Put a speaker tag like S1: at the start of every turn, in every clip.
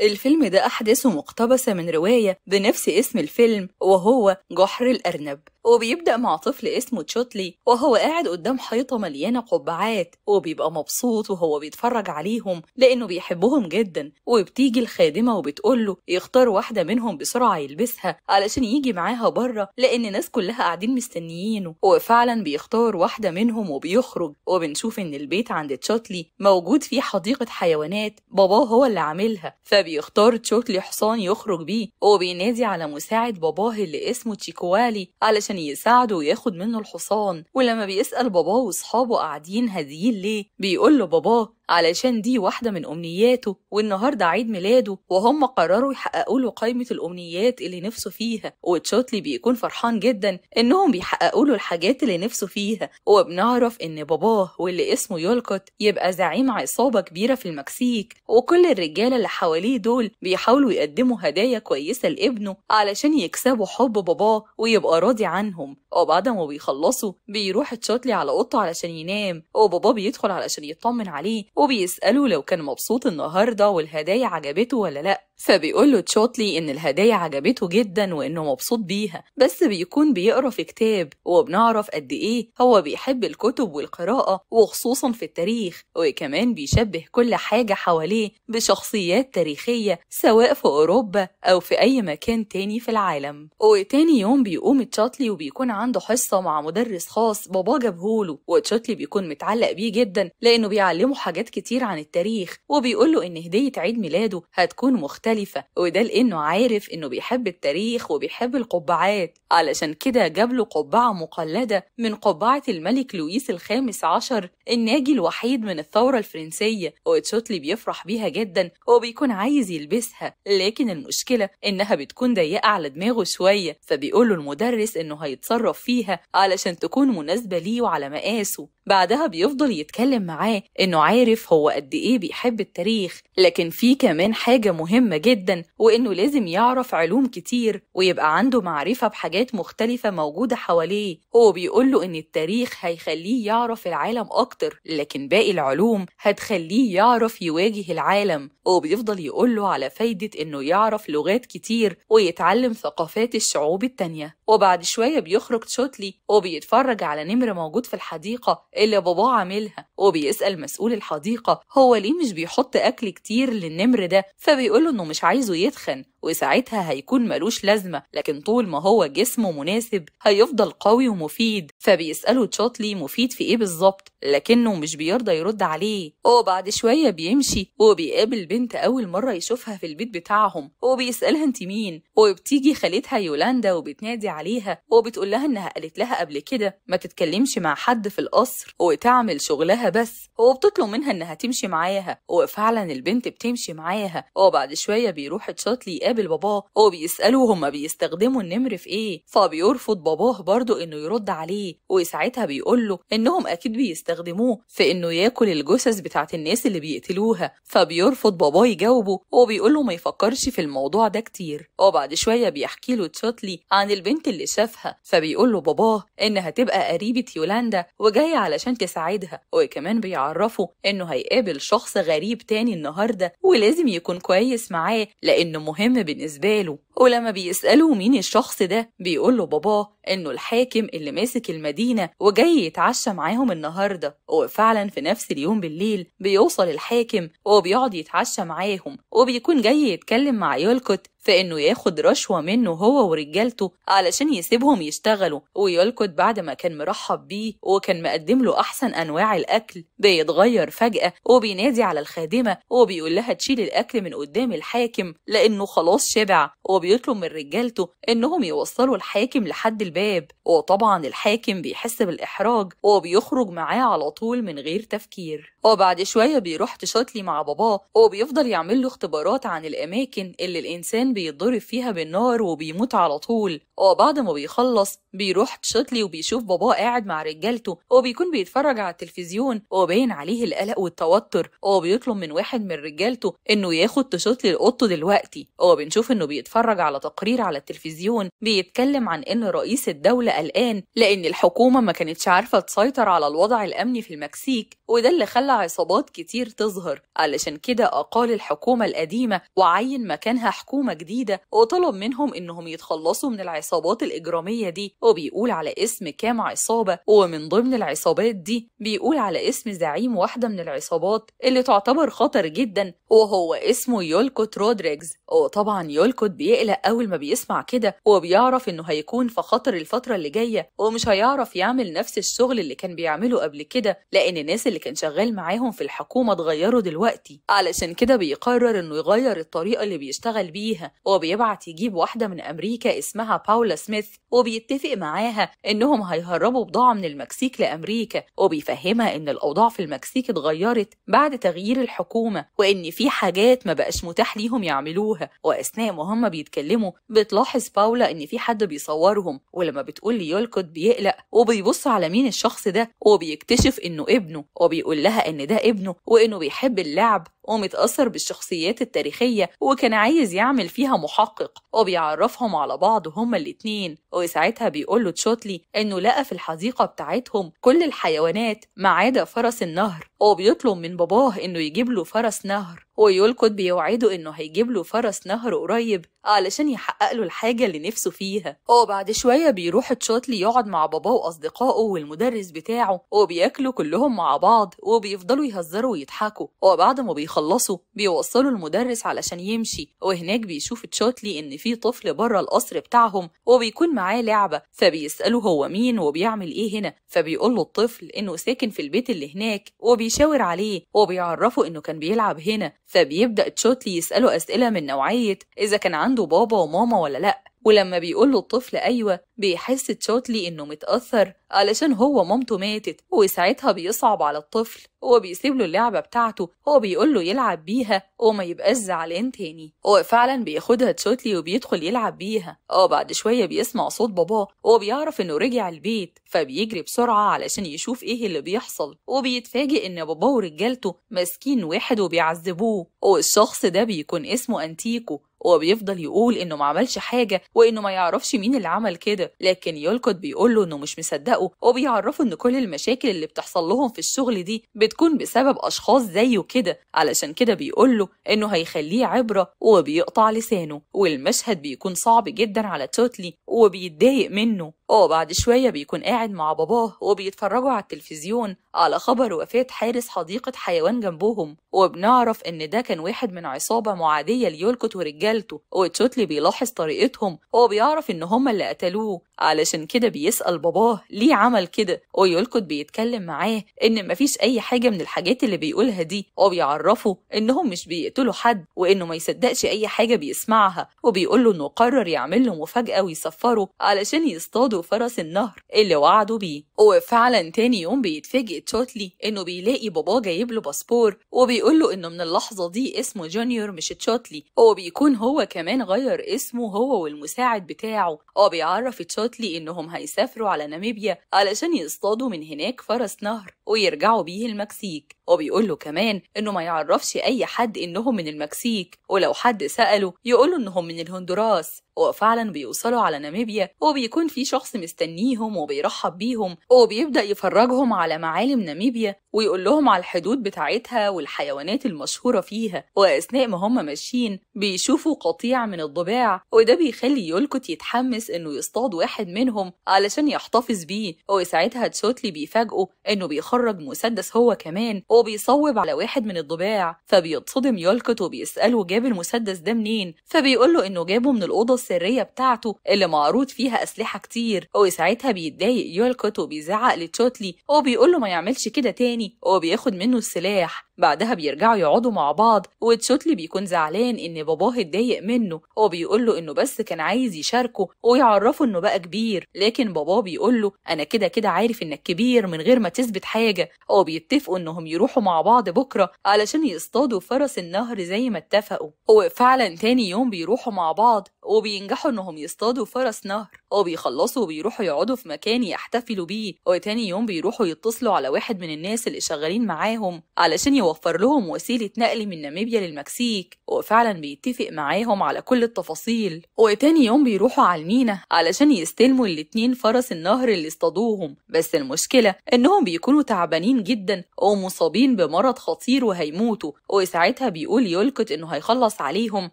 S1: الفيلم ده أحداثه مقتبسة من رواية بنفس اسم الفيلم وهو جحر الأرنب وبيبدأ مع طفل اسمه تشوتلي وهو قاعد قدام حيطة مليانة قبعات وبيبقى مبسوط وهو بيتفرج عليهم لأنه بيحبهم جدا وبتيجي الخادمة وبتقوله يختار واحدة منهم بسرعة يلبسها علشان يجي معاها بره لأن الناس كلها قاعدين مستنيينه وفعلا بيختار واحدة منهم وبيخرج وبنشوف إن البيت عند تشوتلي موجود فيه حديقة حيوانات باباه هو اللي عاملها فبيختار تشوتلي حصان يخرج بيه وبينادي على مساعد باباه اللي اسمه تشيكوالي علشان عشان يعني يساعده وياخد منه الحصان ولما بيسأل باباه واصحابه قاعدين هاديين ليه بيقول له باباه علشان دي واحدة من أمنياته والنهاردة عيد ميلاده وهم قرروا يحققوا له قائمة الأمنيات اللي نفسه فيها وتشوتلي بيكون فرحان جدا إنهم بيحققوا له الحاجات اللي نفسه فيها وبنعرف إن باباه واللي اسمه يولكوت يبقى زعيم عصابة كبيرة في المكسيك وكل الرجالة اللي حواليه دول بيحاولوا يقدموا هدايا كويسة لابنه علشان يكسبوا حب باباه ويبقى راضي عنهم وبعد ما بيخلصوا بيروح تشوتلي على أوضته علشان ينام وباباه بيدخل علشان يطمن عليه وبيسأله لو كان مبسوط النهاردة والهدايا عجبته ولا لأ فبيقول له تشوتلي إن الهدايا عجبته جدا وإنه مبسوط بيها بس بيكون بيقرا في كتاب وبنعرف قد إيه هو بيحب الكتب والقراءة وخصوصا في التاريخ وكمان بيشبه كل حاجة حواليه بشخصيات تاريخية سواء في أوروبا أو في أي مكان تاني في العالم وتاني يوم بيقوم تشاتلي وبيكون عنده حصة مع مدرس خاص باباه جابهوله وتشاتلي بيكون متعلق بيه جدا لأنه بيعلمه حاجات كتير عن التاريخ وبيقول له إن هدية عيد ميلاده هتكون مختلفة مختلفة وده لأنه عارف إنه بيحب التاريخ وبيحب القبعات علشان كده جاب له قبعة مقلدة من قبعة الملك لويس الخامس عشر الناجي الوحيد من الثورة الفرنسية وتشوتلي بيفرح بيها جدا وبيكون عايز يلبسها لكن المشكلة إنها بتكون ضيقة على دماغه شوية فبيقول له المدرس إنه هيتصرف فيها علشان تكون مناسبة ليه وعلى مقاسه بعدها بيفضل يتكلم معاه إنه عارف هو قد إيه بيحب التاريخ لكن في كمان حاجة مهمة جدا وإنه لازم يعرف علوم كتير ويبقى عنده معرفة بحاجات مختلفة موجودة حواليه هو بيقول له إن التاريخ هيخليه يعرف العالم أكتر لكن باقي العلوم هتخليه يعرف يواجه العالم وبيفضل يقول له على فايدة إنه يعرف لغات كتير ويتعلم ثقافات الشعوب التانية وبعد شوية بيخرج شوتلي وبيتفرج على نمر موجود في الحديقة اللي باباه عاملها وبيسأل مسؤول الحديقة هو ليه مش بيحط أكل كتير للنمر ده فبيقول له إنه ومش عايزه يتخن وساعتها هيكون ملوش لازمة لكن طول ما هو جسمه مناسب هيفضل قوي ومفيد فبيسأله تشاطلي مفيد في ايه بالظبط لكنه مش بيرضى يرد عليه وبعد شوية بيمشي وبيقابل بنت أول مرة يشوفها في البيت بتاعهم وبيسألها انت مين وبتيجي خالتها يولاندا وبتنادي عليها وبتقول لها انها قالت لها قبل كده ما تتكلمش مع حد في القصر وتعمل شغلها بس وبتطلب منها انها تمشي معاها وفعلا البنت بتمشي معاها وبعد شوية بيروح تشاطلي بيقابل باباه وبيسأله هما بيستخدموا النمر في إيه فبيرفض باباه برضه إنه يرد عليه وساعتها بيقول له إنهم أكيد بيستخدموه في إنه ياكل الجثث بتاعت الناس اللي بيقتلوها فبيرفض باباه يجاوبه وبيقول له ما يفكرش في الموضوع ده كتير وبعد شوية بيحكي له تشوتلي عن البنت اللي شافها فبيقول له باباه إنها تبقى قريبة يولاندا وجاية علشان تساعدها وكمان بيعرفه إنه هيقابل شخص غريب تاني النهاردة ولازم يكون كويس معاه لأنه مهم بالنسبة له ولما بيسألوا مين الشخص ده بيقول له باباه إنه الحاكم اللي ماسك المدينة وجاي يتعشى معاهم النهاردة وفعلا في نفس اليوم بالليل بيوصل الحاكم وبيقعد يتعشى معاهم وبيكون جاي يتكلم مع يولكوت في انه ياخد رشوة منه هو ورجالته علشان يسيبهم يشتغلوا ويولكوت بعد ما كان مرحب بيه وكان مقدم له احسن انواع الاكل بيتغير فجأة وبينادي على الخادمة وبيقول لها تشيل الاكل من قدام الحاكم لانه خلاص شبع وبي بيطلب من رجالته انهم يوصلوا الحاكم لحد الباب وطبعا الحاكم بيحس بالاحراج وبيخرج معاه على طول من غير تفكير وبعد شويه بيروح تشاطلي مع باباه وبيفضل يعمل له اختبارات عن الاماكن اللي الانسان بيتضرب فيها بالنار وبيموت على طول وبعد ما بيخلص بيروح تشطلي وبيشوف باباه قاعد مع رجالته وبيكون بيتفرج على التلفزيون وباين عليه القلق والتوتر وبيطلب من واحد من رجالته انه ياخد تشطلي لأوضته دلوقتي وبنشوف انه بيتفرج على تقرير على التلفزيون بيتكلم عن ان رئيس الدولة قلقان لان الحكومة ما كانتش عارفة تسيطر على الوضع الامني في المكسيك وده اللي خلى عصابات كتير تظهر علشان كده اقال الحكومة القديمة وعين مكانها حكومة جديدة وطلب منهم انهم يتخلصوا من العصابات العصابات الإجرامية دي وبيقول على اسم كام عصابة ومن ضمن العصابات دي بيقول على اسم زعيم واحدة من العصابات اللي تعتبر خطر جدا وهو اسمه يولكوت رودريجز وطبعا يولكوت بيقلق أول ما بيسمع كده وبيعرف إنه هيكون في خطر الفترة اللي جاية ومش هيعرف يعمل نفس الشغل اللي كان بيعمله قبل كده لأن الناس اللي كان شغال معاهم في الحكومة اتغيروا دلوقتي علشان كده بيقرر إنه يغير الطريقة اللي بيشتغل بيها وبيبعت يجيب واحدة من أمريكا اسمها باور باولا سميث وبيتفق معاها انهم هيهربوا بضاعة من المكسيك لامريكا وبيفهمها ان الاوضاع في المكسيك اتغيرت بعد تغيير الحكومة وان في حاجات ما بقاش متاح ليهم يعملوها واثناء ما هم بيتكلموا بتلاحظ باولا ان في حد بيصورهم ولما بتقول لي يلقط بيقلق وبيبص على مين الشخص ده وبيكتشف انه ابنه وبيقول لها ان ده ابنه وانه بيحب اللعب ومتأثر بالشخصيات التاريخية وكان عايز يعمل فيها محقق وبيعرفهم على بعض هما الاتنين وساعتها بيقول له تشوتلي إنه لقى في الحديقة بتاعتهم كل الحيوانات ما عدا فرس النهر وبيطلب من باباه إنه يجيب له فرس نهر ويولكوت بيوعده إنه هيجيب له فرس نهر قريب علشان يحقق له الحاجة اللي نفسه فيها وبعد شوية بيروح تشوتلي يقعد مع باباه وأصدقائه والمدرس بتاعه وبياكلوا كلهم مع بعض وبيفضلوا يهزروا ويضحكوا وبعد ما بيخلصوا بيوصلوا المدرس علشان يمشي وهناك بيشوف تشوتلي إن في طفل بره القصر بتاعهم وبيكون معاه لعبة فبيسأله هو مين وبيعمل إيه هنا فبيقول له الطفل إنه ساكن في البيت اللي هناك وبيشاور عليه وبيعرفه إنه كان بيلعب هنا فبيبدأ تشوتلي يسأله أسئلة من نوعية إذا كان عنده بابا وماما ولا لأ ولما بيقول له الطفل أيوة بيحس تشوتلي إنه متأثر علشان هو مامته ماتت وساعتها بيصعب على الطفل هو بيسيب له اللعبة بتاعته هو بيقول له يلعب بيها وما يبقاش زعلان تاني هو فعلا بياخدها تشوتلي وبيدخل يلعب بيها اه بعد شوية بيسمع صوت باباه وبيعرف بيعرف إنه رجع البيت فبيجري بسرعة علشان يشوف إيه اللي بيحصل وبيتفاجئ إن باباه ورجالته ماسكين واحد وبيعذبوه والشخص ده بيكون اسمه أنتيكو وبيفضل يقول انه ما عملش حاجه وانه ما يعرفش مين اللي عمل كده لكن يولكوت بيقول له انه مش مصدقه وبيعرفه ان كل المشاكل اللي بتحصل لهم في الشغل دي بتكون بسبب اشخاص زيه كده علشان كده بيقول له انه هيخليه عبره وبيقطع لسانه والمشهد بيكون صعب جدا على توتلي وبيتضايق منه وبعد شوية بيكون قاعد مع باباه وبيتفرجوا على التلفزيون على خبر وفاة حارس حديقة حيوان جنبهم وبنعرف إن ده كان واحد من عصابة معادية ليولكوت ورجالته وتشوتلي بيلاحظ طريقتهم وبيعرف إن هما اللي قتلوه علشان كده بيسأل باباه ليه عمل كده ويولكوت بيتكلم معاه إن مفيش أي حاجة من الحاجات اللي بيقولها دي وبيعرفه إنهم مش بيقتلوا حد وإنه ما يصدقش أي حاجة بيسمعها وبيقوله إنه قرر يعمل له مفاجأة ويسفره علشان يصطادوا فرس النهر اللي وعدوا بيه وفعلا تاني يوم بيتفاجئ تشوتلي انه بيلاقي باباه جايب له باسبور وبيقول له انه من اللحظه دي اسمه جونيور مش تشوتلي وبيكون هو كمان غير اسمه هو والمساعد بتاعه وبيعرف تشوتلي انهم هيسافروا على ناميبيا علشان يصطادوا من هناك فرس نهر ويرجعوا بيه المكسيك وبيقول له كمان انه ما يعرفش اي حد انهم من المكسيك ولو حد ساله له انهم من الهندوراس وفعلا بيوصلوا على ناميبيا وبيكون في شخص مستنيهم وبيرحب بيهم وبيبدا يفرجهم على معالم ناميبيا ويقول لهم على الحدود بتاعتها والحيوانات المشهوره فيها واثناء ما هم ماشيين بيشوفوا قطيع من الضباع وده بيخلي يولكوت يتحمس انه يصطاد واحد منهم علشان يحتفظ بيه وساعتها تشوتلي بيفاجئه انه بيخرج مسدس هو كمان وهو بيصوب على واحد من الضباع فبيتصدم يولكوت وبيسأله جاب المسدس ده منين فبيقول له إنه جابه من الأوضة السرية بتاعته اللي معروض فيها أسلحة كتير وساعتها بيتضايق يولكوت وبيزعق لتشوتلي وبيقول له ما يعملش كده تاني وبياخد منه السلاح بعدها بيرجعوا يقعدوا مع بعض وتشوتلي بيكون زعلان ان باباه اتضايق منه وبيقول له انه بس كان عايز يشاركه ويعرفه انه بقى كبير لكن باباه بيقول له انا كده كده عارف انك كبير من غير ما تثبت حاجه وبيتفقوا انهم يروحوا مع بعض بكره علشان يصطادوا فرس النهر زي ما اتفقوا وفعلا تاني يوم بيروحوا مع بعض وبينجحوا انهم يصطادوا فرس نهر وبيخلصوا وبيروحوا يقعدوا في مكان يحتفلوا بيه وتاني يوم بيروحوا يتصلوا على واحد من الناس اللي شغالين معاهم علشان يوفر لهم وسيلة نقل من ناميبيا للمكسيك وفعلا بيتفق معاهم على كل التفاصيل وتاني يوم بيروحوا على المينا علشان يستلموا الاتنين فرس النهر اللي اصطادوهم بس المشكلة انهم بيكونوا تعبانين جدا ومصابين بمرض خطير وهيموتوا وساعتها بيقول يولكت انه هيخلص عليهم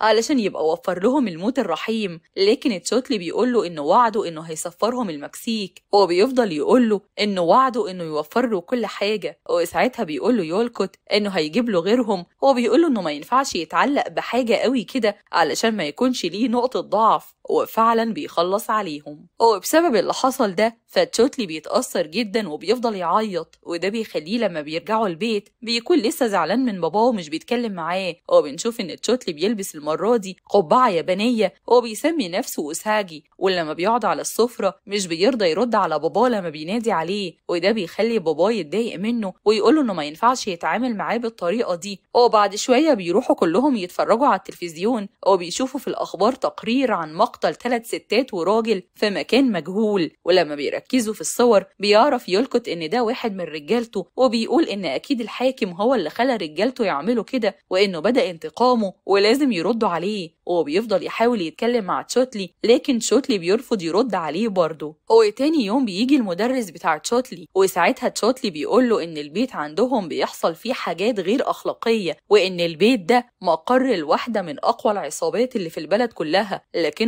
S1: علشان يبقى وفر لهم الموت الرحيم لكن تشوتلي بيقول له انه وعده إنه هيسفرهم المكسيك هو بيفضل يقول له إنه وعده إنه يوفر له كل حاجة وساعتها ساعتها بيقول له يولكوت إنه هيجيب له غيرهم هو بيقول له إنه ما ينفعش يتعلق بحاجة قوي كده علشان ما يكونش ليه نقطة ضعف وفعلا بيخلص عليهم وبسبب اللي حصل ده فتشوتلي بيتأثر جدا وبيفضل يعيط وده بيخليه لما بيرجعوا البيت بيكون لسه زعلان من باباه ومش بيتكلم معاه وبنشوف ان تشوتلي بيلبس المرة دي قبعة يابانية وبيسمي نفسه أسهاجي ولما بيقعد على السفرة مش بيرضى يرد على باباه لما بينادي عليه وده بيخلي باباه يتضايق منه ويقوله انه ما ينفعش يتعامل معاه بالطريقة دي وبعد شوية بيروحوا كلهم يتفرجوا على التلفزيون وبيشوفوا في الأخبار تقرير عن مقتل بيخطل ثلاث ستات وراجل في مكان مجهول ولما بيركزوا في الصور بيعرف يلقط ان ده واحد من رجالته وبيقول ان اكيد الحاكم هو اللي خلى رجالته يعملوا كده وانه بدا انتقامه ولازم يردوا عليه وبيفضل يحاول يتكلم مع تشوتلي لكن تشوتلي بيرفض يرد عليه برضه وتاني يوم بيجي المدرس بتاع تشوتلي وساعتها تشوتلي بيقول له ان البيت عندهم بيحصل فيه حاجات غير اخلاقيه وان البيت ده مقر الواحده من اقوى العصابات اللي في البلد كلها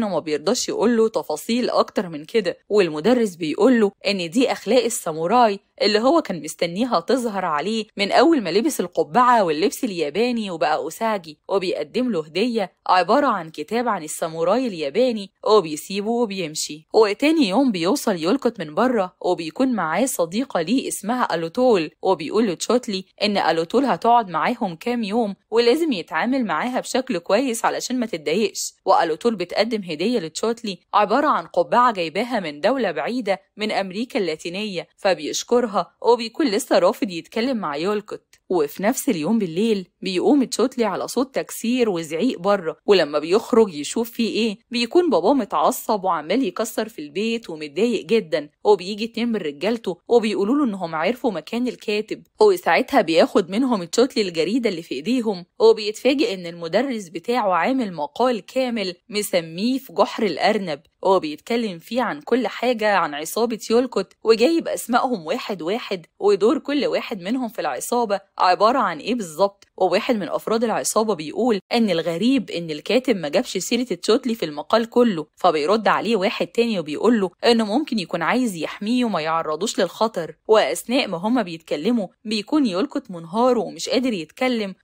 S1: ما وما بيرضاش يقول له تفاصيل اكتر من كده والمدرس بيقول له ان دي اخلاق الساموراي اللي هو كان مستنيها تظهر عليه من اول ما لبس القبعه واللبس الياباني وبقى اوساجي وبيقدم له هديه عباره عن كتاب عن الساموراي الياباني وبيسيبه وبيمشي وتاني يوم بيوصل يلقط من بره وبيكون معاه صديقه ليه اسمها الوتول وبيقول لتشوتلي ان الوتول هتقعد معاهم كام يوم ولازم يتعامل معاها بشكل كويس علشان ما تتضايقش والوتول بتقدم هديه الخارجية لتشوتلي عبارة عن قبعة جايباها من دولة بعيدة من أمريكا اللاتينية فبيشكرها وبيكون لسه رافض يتكلم مع يولكوت وفي نفس اليوم بالليل بيقوم تشوتلي على صوت تكسير وزعيق بره ولما بيخرج يشوف فيه ايه بيكون باباه متعصب وعمال يكسر في البيت ومتضايق جدا وبيجي اتنين من رجالته وبيقولوا له انهم عرفوا مكان الكاتب وساعتها بياخد منهم تشوتلي الجريده اللي في ايديهم وبيتفاجئ ان المدرس بتاعه عامل مقال كامل مسميه في جحر الارنب وبيتكلم فيه عن كل حاجة عن عصابة يولكوت وجايب أسمائهم واحد واحد ودور كل واحد منهم في العصابة عبارة عن إيه بالظبط وواحد من أفراد العصابة بيقول إن الغريب إن الكاتب ما جابش سيرة التوتلي في المقال كله فبيرد عليه واحد تاني وبيقول له إنه ممكن يكون عايز يحميه وما يعرضوش للخطر وأثناء ما هما بيتكلموا بيكون يلقط منهار ومش قادر يتكلم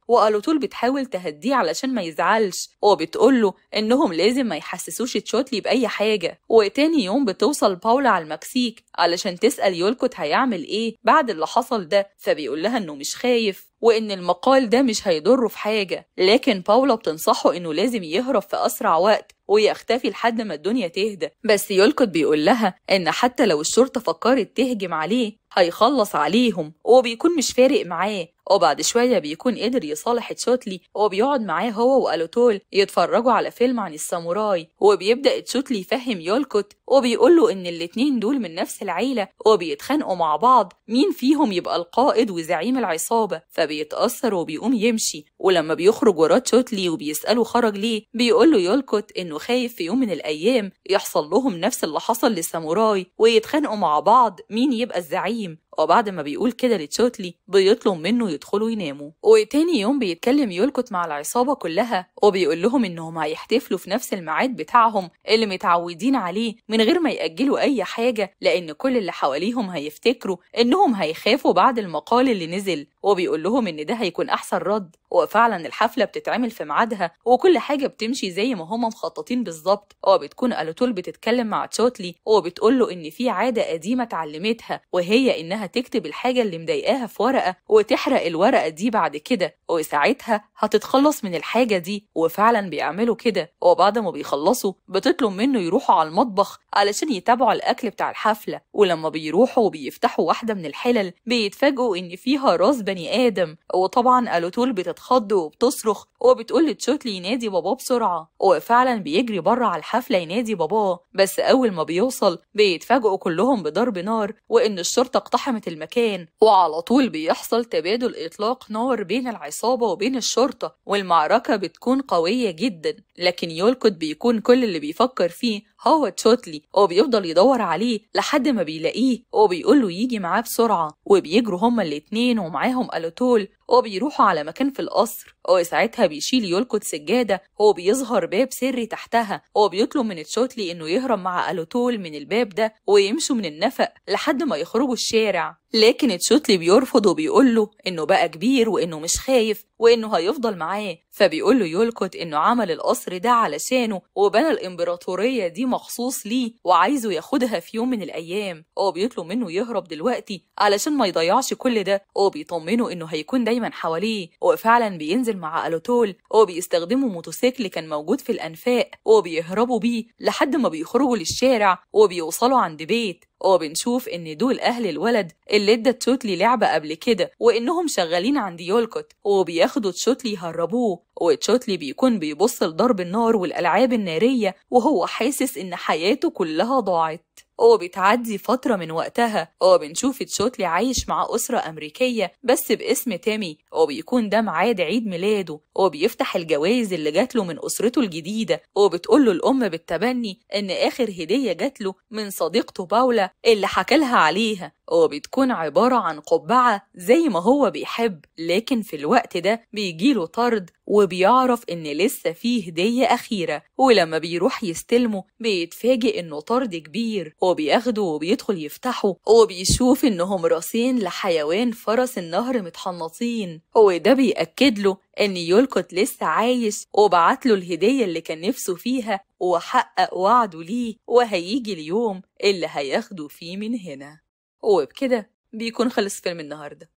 S1: طول بتحاول تهديه علشان ما يزعلش وبتقول له إنهم لازم ما يحسسوش تشوتلي بأي حاجة وتاني يوم بتوصل باولا على المكسيك علشان تسأل يولكوت هيعمل إيه بعد اللي حصل ده فبيقول لها إنه مش خايف وإن المقال ده مش هيضره في حاجة لكن باولا بتنصحه إنه لازم يهرب في أسرع وقت ويختفي لحد ما الدنيا تهدى بس يولكوت بيقول لها إن حتى لو الشرطة فكرت تهجم عليه هيخلص عليهم وبيكون مش فارق معاه وبعد شوية بيكون قدر يصالح تشوتلي وبيقعد معاه هو وألوتول يتفرجوا على فيلم عن الساموراي وبيبدأ تشوتلي يفهم يولكوت وبيقول له إن الاتنين دول من نفس العيلة وبيتخانقوا مع بعض مين فيهم يبقى القائد وزعيم العصابة فبيتأثر وبيقوم يمشي ولما بيخرج وراه تشوتلي وبيسأله خرج ليه بيقول له يولكوت إنه خايف في يوم من الأيام يحصل لهم نفس اللي حصل للساموراي ويتخانقوا مع بعض مين يبقى الزعيم وبعد ما بيقول كده لتشوتلي بيطلب منه يدخلوا يناموا وتاني يوم بيتكلم يولكوت مع العصابة كلها وبيقول لهم إنهم هيحتفلوا في نفس الميعاد بتاعهم اللي متعودين عليه من غير ما يأجلوا أي حاجة لأن كل اللي حواليهم هيفتكروا إنهم هيخافوا بعد المقال اللي نزل وبيقول لهم إن ده هيكون أحسن رد وفعلا الحفلة بتتعمل في ميعادها وكل حاجة بتمشي زي ما هما مخططين بالظبط وبتكون ألوتول بتتكلم مع تشوتلي وبتقول له إن في عادة قديمة اتعلمتها وهي إنها انها تكتب الحاجه اللي مضايقاها في ورقه وتحرق الورقه دي بعد كده وساعتها هتتخلص من الحاجه دي وفعلا بيعملوا كده وبعد ما بيخلصوا بتطلب منه يروحوا على المطبخ علشان يتابعوا الاكل بتاع الحفله ولما بيروحوا وبيفتحوا واحده من الحلل بيتفاجئوا ان فيها راس بني ادم وطبعا الوتول بتتخض وبتصرخ وبتقول لتشوتلي ينادي باباه بسرعه وفعلا بيجري بره على الحفله ينادي باباه بس اول ما بيوصل بيتفاجئوا كلهم بضرب نار وان الشرطه اقتحمت اقتحمت المكان وعلى طول بيحصل تبادل إطلاق نار بين العصابة وبين الشرطة والمعركة بتكون قوية جدا لكن يولكوت بيكون كل اللي بيفكر فيه هو تشوتلي وبيفضل يدور عليه لحد ما بيلاقيه وبيقول له يجي معاه بسرعة وبيجروا هما الاتنين ومعاهم ألوتول وبيروحوا على مكان في القصر وساعتها بيشيل يولكوت سجادة وبيظهر باب سري تحتها وبيطلب من تشوتلي إنه يهرب مع ألوتول من الباب ده ويمشوا من النفق لحد ما يخرجوا الشارع لكن تشوتلي بيرفض وبيقول له إنه بقى كبير وإنه مش خايف وإنه هيفضل معاه فبيقول له يولكوت إنه عمل القصر ده علشانه وبنى الإمبراطورية دي مخصوص ليه وعايزه ياخدها في يوم من الأيام هو بيطلب منه يهرب دلوقتي علشان ما يضيعش كل ده هو بيطمنه إنه هيكون دايما حواليه وفعلا بينزل مع ألوتول وبيستخدموا موتوسيكل كان موجود في الأنفاق وبيهربوا بيه لحد ما بيخرجوا للشارع وبيوصلوا عند بيت وبنشوف ان دول اهل الولد اللي ادى تشوتلي لعبه قبل كده وانهم شغالين عند يولكوت وبياخدوا تشوتلي يهربوه وتشوتلي بيكون بيبص لضرب النار والالعاب الناريه وهو حاسس ان حياته كلها ضاعت وبتعدي فترة من وقتها وبنشوف تشوتلي عايش مع أسرة أمريكية بس باسم تامي وبيكون ده معاد عيد ميلاده وبيفتح الجوائز اللي جات له من أسرته الجديدة وبتقول له الأم بالتبني إن آخر هدية جات له من صديقته باولا اللي لها عليها وبتكون عبارة عن قبعة زي ما هو بيحب لكن في الوقت ده بيجيله طرد وبيعرف إن لسه فيه هدية أخيرة ولما بيروح يستلمه بيتفاجئ إنه طرد كبير وبياخده وبيدخل يفتحه وبيشوف إنهم راسين لحيوان فرس النهر متحنطين وده بيأكد له إن يولكوت لسه عايش وبعتله الهدية اللي كان نفسه فيها وحقق وعده ليه وهيجي اليوم اللي هياخده فيه من هنا وبكده بيكون خلص فيلم النهاردة